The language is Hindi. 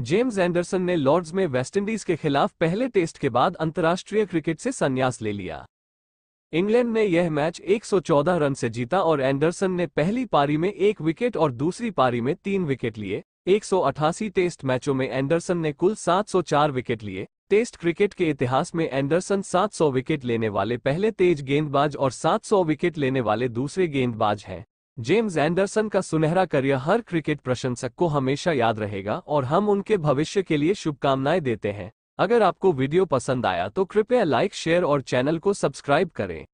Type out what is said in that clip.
जेम्स एंडरसन ने लॉर्ड्स में वेस्टइंडीज के खिलाफ पहले टेस्ट के बाद अंतर्राष्ट्रीय क्रिकेट से संन्यास ले लिया इंग्लैंड ने यह मैच 114 रन से जीता और एंडरसन ने पहली पारी में एक विकेट और दूसरी पारी में तीन विकेट लिए 188 टेस्ट मैचों में एंडरसन ने कुल 704 विकेट लिए टेस्ट क्रिकेट के इतिहास में एंडरसन 700 विकेट लेने वाले पहले तेज गेंदबाज और 700 विकेट लेने वाले दूसरे गेंदबाज हैं जेम्स एंडरसन का सुनहरा करियर हर क्रिकेट प्रशंसक को हमेशा याद रहेगा और हम उनके भविष्य के लिए शुभकामनाएं देते हैं अगर आपको वीडियो पसंद आया तो कृपया लाइक शेयर और चैनल को सब्सक्राइब करें